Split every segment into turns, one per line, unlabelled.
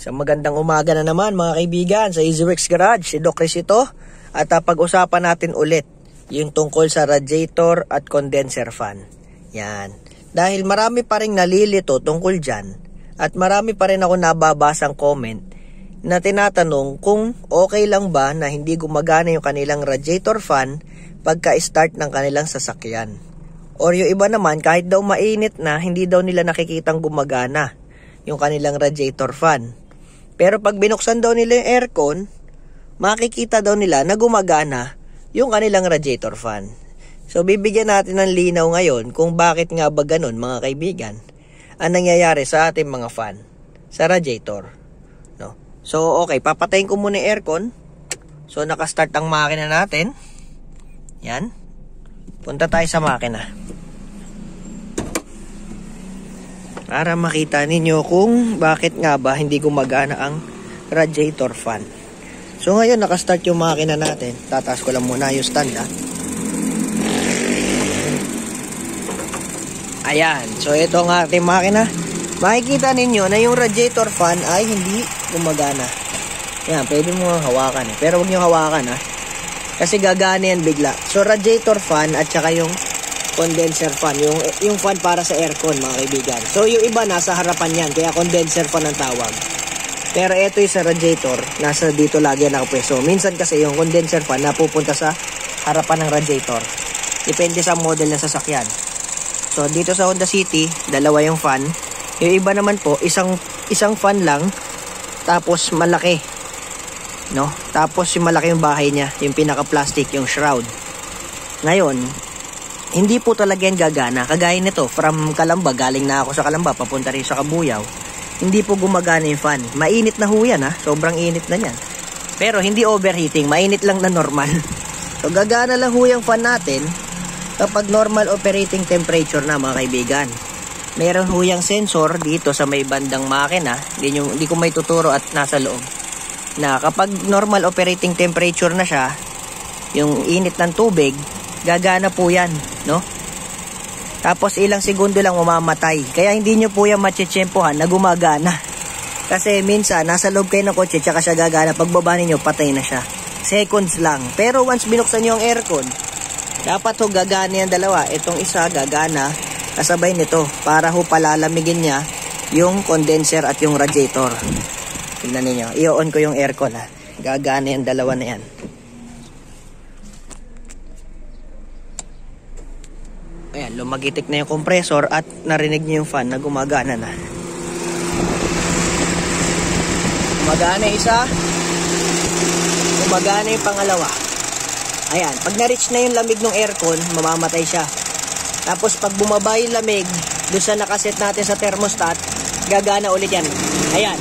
Isang magandang umaga na naman mga kaibigan sa Easy Works Garage, si Doc Chris ito. At uh, pag-usapan natin ulit yung tungkol sa radiator at condenser fan. Yan. Dahil marami pa rin nalilito tungkol dyan at marami pa rin ako nababasang comment na tinatanong kung okay lang ba na hindi gumagana yung kanilang radiator fan pagka-start ng kanilang sasakyan. Or yung iba naman, kahit daw mainit na, hindi daw nila nakikitang gumagana yung kanilang radiator fan. Pero pag binuksan daw nila yung aircon, makikita daw nila na gumagana yung kanilang radiator fan. So bibigyan natin ng linaw ngayon kung bakit nga ba ganun mga kaibigan ang nangyayari sa ating mga fan sa radiator. No? So okay, papatayin ko muna yung aircon. So naka-start ang makina natin. Yan. Punta tayo sa makina. para makita ninyo kung bakit nga ba hindi gumagana ang radiator fan. So ngayon nakastart yung makina natin. Tataas ko lang muna yung stand ha. Ayan. So ito ang ating makina. Makikita ninyo na yung radiator fan ay hindi gumagana. Ayan, pwede mo hawakan eh. Pero huwag nyo hawakan ha. Kasi gagana yan bigla. So radiator fan at saka yung condenser fan, yung, yung fan para sa aircon mga kaibigan. So yung iba nasa harapan niyan, kaya condenser fan ang tawag. Pero ito yung sa radiator, nasa dito lagi yan nakapwesto. Minsan kasi yung condenser fan napupunta sa harapan ng radiator. Depende sa model ng sasakyan. So dito sa Honda City, dalawa yung fan. Yung iba naman po, isang isang fan lang tapos malaki. No? Tapos yung malaki yung bahay niya, yung pinaka-plastic, yung shroud. Ngayon, hindi po talaga yan gagana. Kagaya nito, from Kalamba, galing na ako sa Kalamba, papunta rin sa Kabuyaw. Hindi po gumagana yung fan. Mainit na ho yan ha, sobrang init na niyan. Pero hindi overheating, mainit lang na normal. so gagana lang ho yung fan natin kapag normal operating temperature na mga kaibigan. Meron ho yung sensor dito sa may bandang makina. Hindi, yung, hindi ko may tuturo at nasa loob. Na kapag normal operating temperature na siya, yung init ng tubig, Gagana po yan, no? Tapos ilang segundo lang mamamatay. Kaya hindi nyo po yan matchechempohan na gumagana. Kasi minsan, nasa loob kayo ng kotse, tsaka siya gagana. Pagbaba ninyo, patay na siya. Seconds lang. Pero once binuksan nyo ang aircon, dapat ho gagana yan dalawa. Itong isa gagana, kasabay nito, para ho palalamigin niya yung condenser at yung radiator. Tingnan ninyo. I-on ko yung aircon ha. Gagana yung dalawa na yan. Ayan, lumagitik na yung compressor at narinig niyo yung fan na gumagana na. Gumagana isa. Gumagana yung pangalawa. Ayan, pag na-reach na yung lamig ng aircon, mamamatay siya. Tapos pag bumaba yung lamig, doon sa nakaset natin sa thermostat, gagana ulit yan. Ayan.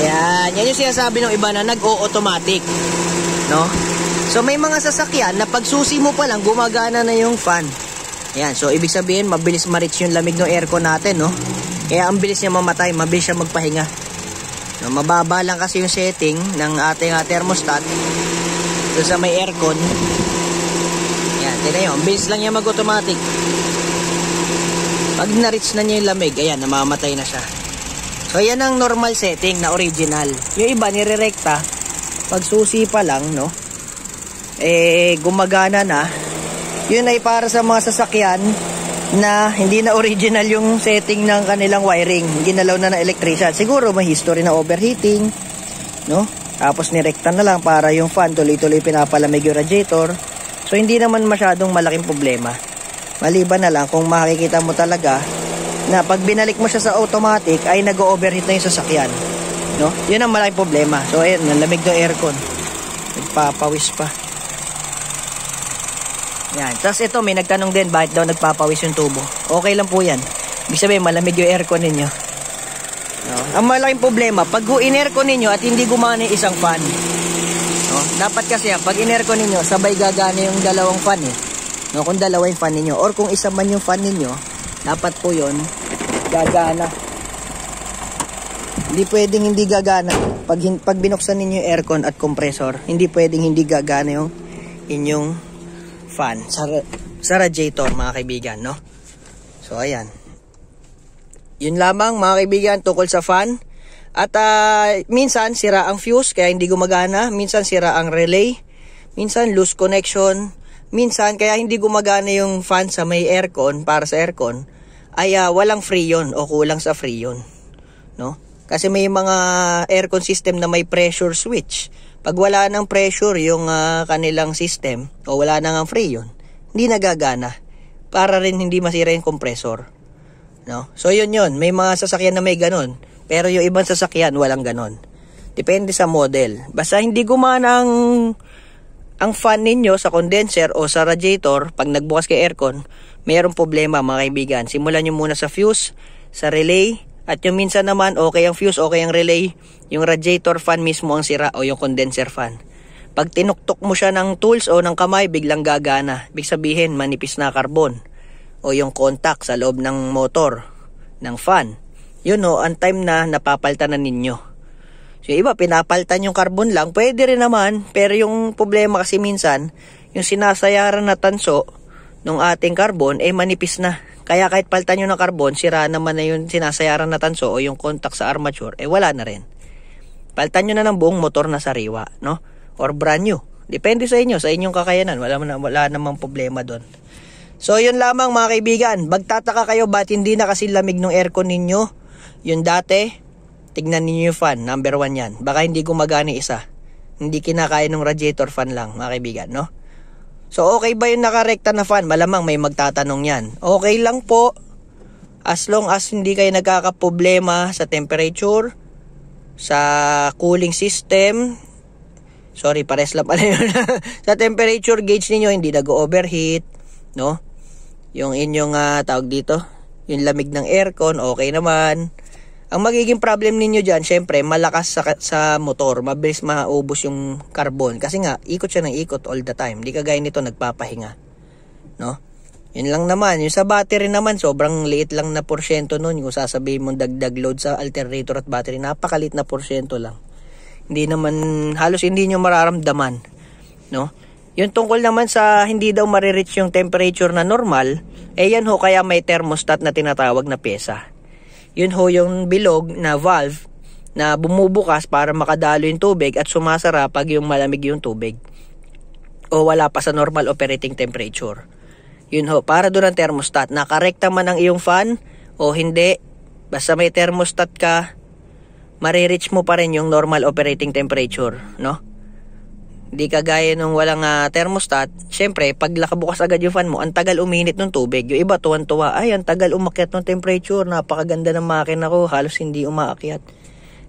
Ayan, yan yung sinasabi ng iba na nag-o-automatic. No? So may mga sasakyan na pagsusi mo pa lang gumagana na yung fan. Ayan, so ibig sabihin, mabilis ma-reach yung lamig ng aircon natin, no? Kaya ang bilis niya mamatay, mabilis siya magpahinga. No, mababa lang kasi yung setting ng ating ah, thermostat doon sa may aircon. Ayan, tignan nyo, ang bilis lang niya mag-automatic. Pag na-reach na niya yung lamig, ayan, namamatay na siya. So, yan ang normal setting na original. Yung iba, nirerekta, pag susi pa lang, no? Eh, gumagana na yun ay para sa mga sasakyan na hindi na original yung setting ng kanilang wiring. Ginalaw na ng electrician. Siguro may history na overheating, no? Tapos nirekta na lang para yung fan tuloy-tuloy pinapalamig yung radiator. So hindi naman masyadong malaking problema. Maliban na lang kung makikita mo talaga na pag binalik mo siya sa automatic ay nag-overheat na yung sasakyan. No? Yun ang malaking problema. So ayun, nalamig ng aircon. Nagpapawis pa. Yan. Tapos ito, may nagtanong din, bakit daw nagpapawis yung tubo? Okay lang po yan. Ibig sabihin, malamig yung aircon ninyo. No? Ang malaking problema, pag in-aircon ninyo at hindi gumana yung isang fan, no? dapat kasi yan, pag in-aircon ninyo, sabay gagana yung dalawang fan eh. No? Kung dalawa yung fan ninyo, or kung isa man yung fan ninyo, dapat po yon gagana. Hindi pwedeng hindi gagana. Pag, pag binuksan ninyo yung aircon at compressor, hindi pwedeng hindi gagana yung inyong fan sa, sa radiator mga kaibigan no so ayan yun lamang mga kaibigan tukol sa fan at uh, minsan sira ang fuse kaya hindi gumagana minsan sira ang relay minsan loose connection minsan kaya hindi gumagana yung fan sa may aircon para sa aircon ay uh, walang free yon o kulang sa free yon no kasi may mga aircon system na may pressure switch pag wala ng pressure yung uh, kanilang system o wala na ng freon, hindi nagagana para rin hindi masira yung compressor. No? So yun yun, may mga sasakyan na may ganun, pero yung ibang sasakyan walang ganun. Depende sa model. Basta hindi gumana ang ang fan ninyo sa condenser o sa radiator pag nagbukas kay aircon, mayroong problema mga kaibigan. Simulan niyo muna sa fuse, sa relay, at yung minsan naman, okay ang fuse, okay ang relay, yung radiator fan mismo ang sira o yung condenser fan. Pag tinuktok mo siya ng tools o ng kamay, biglang gagana. Big sabihin, manipis na carbon. o yung contact sa loob ng motor, ng fan. Yun o, ang time na napapaltan na ninyo. So yung iba, pinapaltan yung carbon lang, pwede rin naman, pero yung problema kasi minsan, yung sinasayaran na tanso ng ating carbon, eh manipis na. Kaya kahit paltan nyo ng carbon, sira naman na yung sinasayaran na tanso o yung contact sa armature, eh wala na rin. Palitan nyo na ng buong motor na sariwa, no? Or brand new. Depende sa inyo, sa inyong kakayanan. Wala, na, wala namang problema doon. So yun lamang mga kaibigan. Magtataka kayo ba't hindi na kasi lamig ng aircon ninyo. Yung dati, tignan ninyo yung fan. Number one yan. Baka hindi gumagana isa. Hindi kinakaya ng radiator fan lang mga kaibigan, no? So okay ba yung nakarekta na fan? Malamang may magtatanong yan. Okay lang po. As long as hindi kayo nagkakaproblema sa temperature, sa cooling system, sorry, pares lang pala yun. sa temperature gauge ninyo, hindi nag-overheat, no? Yung inyong uh, tawag dito, yung lamig ng aircon, okay naman. Ang magiging problem ninyo dyan, syempre, malakas sa, sa motor, mabilis maubos yung carbon. Kasi nga, ikot siya ng ikot all the time. Hindi kagaya nito nagpapahinga. No? Yun lang naman. Yung sa battery naman, sobrang liit lang na porsyento nun. Kung sasabihin mo dagdag load sa alternator at battery, napakalit na porsyento lang. Hindi naman, halos hindi nyo mararamdaman. No? Yung tungkol naman sa hindi daw marireach yung temperature na normal, eh yan ho kaya may thermostat na tinatawag na pesa. Yun ho yung bilog na valve na bumubukas para makadalo yung tubig at sumasara pag yung malamig yung tubig o wala pa sa normal operating temperature. Yun ho, para doon ang thermostat. Nakarekta man ang iyong fan o hindi, basta may thermostat ka, marireach mo pa rin yung normal operating temperature, no? Di kagaya nung walang uh, thermostat, syempre, pag lakabukas agad yung fan mo, ang tagal uminit ng tubig. Yung iba, tuwan-tuwa, ay, ang tagal umakyat ng temperature, napakaganda ng makina ko, halos hindi umaakyat.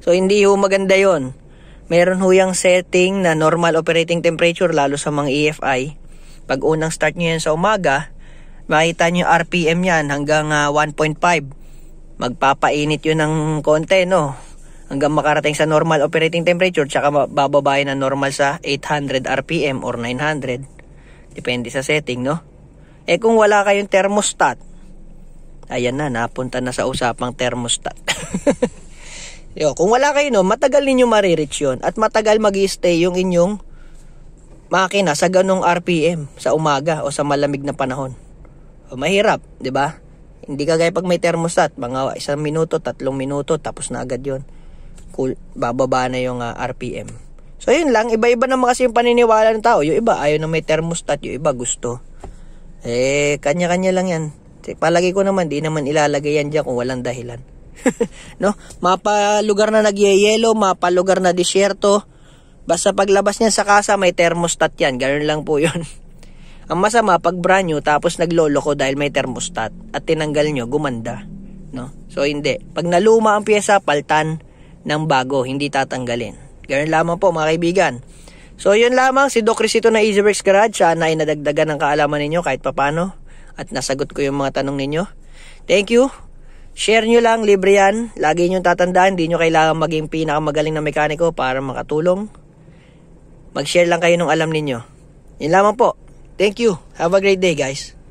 So, hindi ho maganda yon Meron ho yung setting na normal operating temperature, lalo sa mga EFI. Pag unang start nyo yan sa umaga, makita nyo RPM yan hanggang uh, ah, 1.5. Magpapainit yun ng konti, no? hanggang makarating sa normal operating temperature tsaka bababayin na normal sa 800 RPM or 900 depende sa setting no eh kung wala kayong thermostat ayan na napunta na sa usapang thermostat Yo, kung wala kayo no, matagal ninyo marireach yun at matagal mag stay yung inyong makina sa ganong RPM sa umaga o sa malamig na panahon. O, mahirap, di ba? Hindi kagaya pag may thermostat, mga isang minuto, tatlong minuto, tapos na agad yon cool, bababa na yung uh, ah, RPM. So, yun lang. Iba-iba naman kasi yung paniniwala ng tao. Yung iba, ayaw na may thermostat. Yung iba, gusto. Eh, kanya-kanya lang yan. Palagi ko naman, di naman ilalagay yan dyan kung walang dahilan. no? Mapa lugar na nagyeyelo, mapa lugar na disyerto. Basta paglabas niya sa kasa, may thermostat yan. Ganun lang po yun. Ang masama, pag brand new, tapos naglolo ko dahil may thermostat at tinanggal nyo, gumanda. No? So, hindi. Pag naluma ang pyesa, paltan ng bago, hindi tatanggalin. Ganyan lamang po mga kaibigan. So yun lamang si Doc Crisito na Easy Works Garage. Sana ay nadagdagan ang kaalaman ninyo kahit papano. At nasagot ko yung mga tanong ninyo. Thank you. Share nyo lang, libre yan. Lagi nyo tatandaan, hindi nyo kailangan maging pinakamagaling na mekaniko para makatulong. Mag-share lang kayo ng alam ninyo. Yun lamang po. Thank you. Have a great day guys.